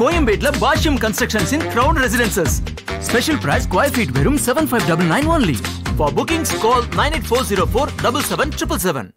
கோயம்பேட்ல Bashyam constructions in crown residences special price square feet வெறும் seven five double nine only for bookings call nine eight four zero four double seven triple seven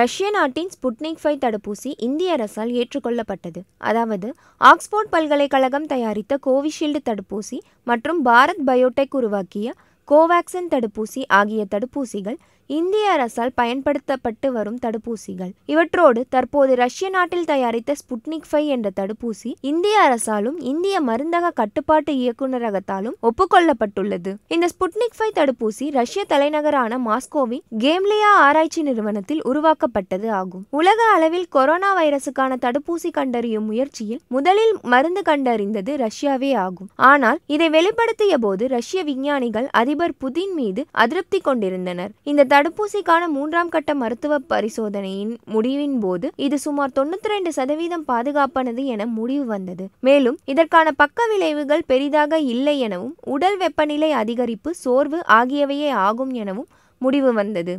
ரஷ்ய நாட்டின் Sputnik five தடுப்பூசி இந்திய அரசால் ஏற்றுக்கொள்ளப்பட்டது அதாவது Oxford பல்கலைக்கழகம் தயாரித்த கோவிஷீல்டு தடுப்பூசி மற்றும் பாரத் பயோடெக் உருவாக்கிய கோவேக்சின் தடுப்பூசி ஆகிய தடுப்பூசிகள் இந்திய அரசால் பயன்படுத்தப்பட்டு வரும் தடுப்பூசிகள் இவற்றோடு தற்போது ரஷ்ய நாட்டில் தயாரித்த ஸ்புட்னிக் ஃபை என்ற தடுப்பூசி இந்திய அரசாலும் இந்திய மருந்தக கட்டுப்பாட்டு இயக்குநரகத்தாலும் ஒப்புக்கொள்ளப்பட்டுள்ளது இந்த ஸ்புட்னிக் ஃபை தடுப்பூசி ரஷ்ய தலைநகரான மாஸ்கோவின் கேம்லியா ஆராய்ச்சி நிறுவனத்தில் உருவாக்கப்பட்டது ஆகும் உலக அளவில் கொரோனா வைரசுக்கான தடுப்பூசி கண்டறியும் முயற்சியில் முதலில் மருந்து கண்டறிந்தது ரஷ்யாவே ஆகும் ஆனால் இதை வெளிப்படுத்திய போது ரஷ்ய விஞ்ஞானிகள் அதிபர் புதின் மீது அதிருப்தி கொண்டிருந்தனர் இந்த தடுப்பூசிக்கான மூன்றாம் கட்ட மருத்துவ பரிசோதனையின் முடிவின் போது இது சுமார் தொண்ணூத்தி ரெண்டு சதவீதம் பாதுகாப்பானது என முடிவு வந்தது மேலும் இதற்கான பக்க விளைவுகள் பெரிதாக இல்லை எனவும் உடல் வெப்பநிலை அதிகரிப்பு சோர்வு ஆகியவையே ஆகும் எனவும் முடிவு வந்தது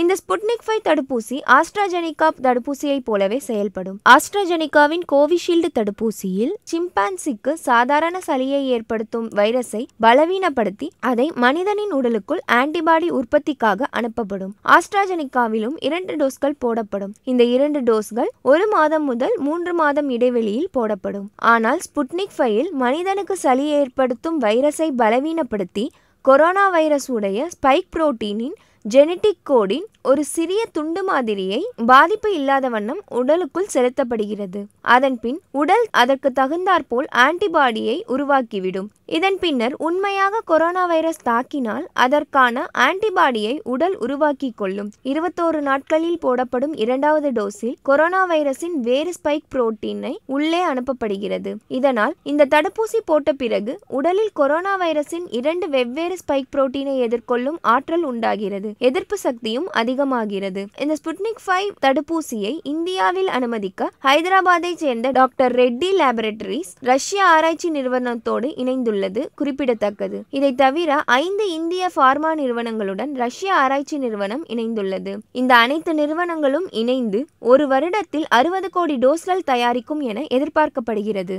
இந்த ஸ்புட்னிக் ஃபைவ் தடுப்பூசி ஆஸ்ட்ராஜெனிகா தடுப்பூசியைப் போலவே செயல்படும் ஆஸ்ட்ராஜெனிகாவின் கோவிஷீல்டு தடுப்பூசியில் சிம்பான்சிக்கு சாதாரண சளியை ஏற்படுத்தும் வைரஸை பலவீனப்படுத்தி அதை மனிதனின் உடலுக்குள் ஆன்டிபாடி உற்பத்திக்காக அனுப்பப்படும் ஆஸ்ட்ராஜெனிகாவிலும் இரண்டு டோஸ்கள் போடப்படும் இந்த இரண்டு டோஸ்கள் ஒரு மாதம் முதல் மூன்று மாதம் இடைவெளியில் போடப்படும் ஆனால் ஸ்புட்னிக் ஃபைவில் மனிதனுக்கு சளி ஏற்படுத்தும் வைரஸை பலவீனப்படுத்தி கொரோனா வைரஸ் உடைய ஸ்பைக் புரோட்டீனின் ஜெனட்டிக் கோடின் ஒரு சிறிய துண்டு மாதிரியை பாதிப்பு இல்லாத வண்ணம் உடலுக்குள் செலுத்தப்படுகிறது அதன் பின் உடல் அதற்கு தகுந்தாற்போல் ஆன்டிபாடியை உருவாக்கிவிடும் இதன் பின்னர் உண்மையாக கொரோனா வைரஸ் தாக்கினால் அதற்கான ஆன்டிபாடியை உடல் உருவாக்கி கொள்ளும் இருபத்தோரு நாட்களில் போடப்படும் இரண்டாவது டோஸில் கொரோனா வைரஸின் வேறு ஸ்பைக் புரோட்டீனை உள்ளே அனுப்பப்படுகிறது இதனால் இந்த தடுப்பூசி போட்ட பிறகு உடலில் கொரோனா வைரஸின் இரண்டு வெவ்வேறு ஸ்பைக் புரோட்டீனை எதிர்கொள்ளும் ஆற்றல் உண்டாகிறது எதிர்ப்பு சக்தியும் அதிகமாகிறது இந்த ஸ்புட்னிக் ஃபைவ் தடுப்பூசியை இந்தியாவில் அனுமதிக்க ஹைதராபாத்தை சேர்ந்த டாக்டர் ரெட்டி லேபரேட்டரிஸ் ரஷ்ய ஆராய்ச்சி நிறுவனத்தோடு இணைந்துள்ளது குறிப்பிடத்தக்கது இதை தவிர ஐந்து இந்திய பார்மா நிறுவனங்களுடன் ரஷ்ய ஆராய்ச்சி நிறுவனம் இணைந்துள்ளது இந்த அனைத்து நிறுவனங்களும் இணைந்து ஒரு வருடத்தில் அறுபது கோடி டோஸ்கள் தயாரிக்கும் என எதிர்பார்க்கப்படுகிறது